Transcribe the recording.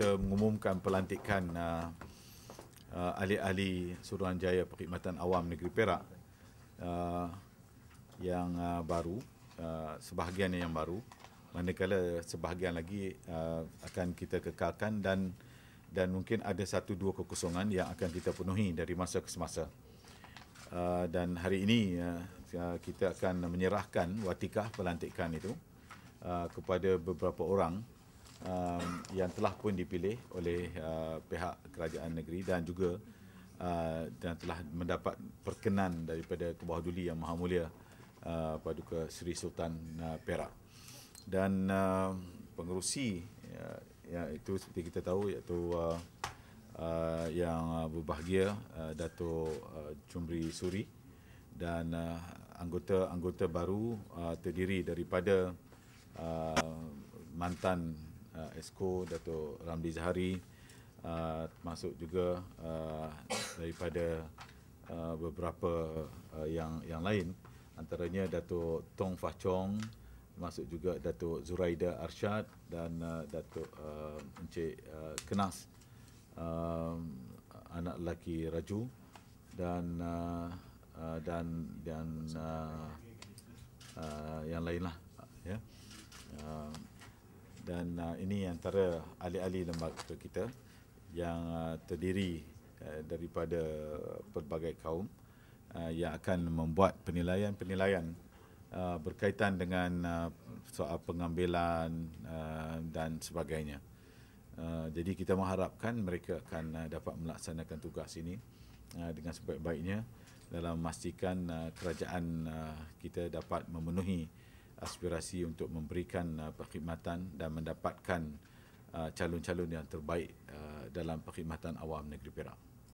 kita mengumumkan pelantikan uh, uh, Suruhanjaya Perkhidmatan Awam Negeri Perak uh, yang uh, baru uh, sebahagian yang baru manakala sebahagian lagi uh, akan kita kekalkan dan dan mungkin ada satu dua kekosongan yang akan kita penuhi dari masa ke semasa. Uh, dan hari ini uh, uh kita akan menyerahkan watikah pelantikan itu uh, kepada beberapa orang um, yang telah pun dipilih oleh uh, pihak kerajaan negeri dan juga uh, dan telah mendapat perkenan daripada Kebawah Duli yang maha mulia uh, Paduka Seri Sultan uh, Perak dan uh, pengerusi uh, yang itu seperti kita tahu iaitu uh, uh, yang berbahagia uh, Dato uh, Jumri Suri dan uh, anggota-anggota uh, baru uh, terdiri daripada uh, mantan uh, Esko Dato' Ramli Zahari uh, masuk juga uh, daripada uh, beberapa uh, yang yang lain antaranya Dato' Tong Fah Chong masuk juga Dato' Zuraida Arshad dan uh, Dato' uh, Encik uh, Kenas um, anak lelaki Raju dan uh, uh, dan dan uh, uh, yang lainlah ya yeah. Um, uh, dan uh, ini antara ahli-ahli lembaga kita yang uh, terdiri uh, daripada pelbagai kaum uh, yang akan membuat penilaian-penilaian uh, berkaitan dengan uh, soal pengambilan uh, dan sebagainya. Uh, jadi kita mengharapkan mereka akan uh, dapat melaksanakan tugas ini uh, dengan sebaik-baiknya dalam memastikan uh, kerajaan uh, kita dapat memenuhi aspirasi untuk memberikan uh, perkhidmatan dan mendapatkan uh, calon-calon yang terbaik uh, dalam perkhidmatan awam negeri Perak.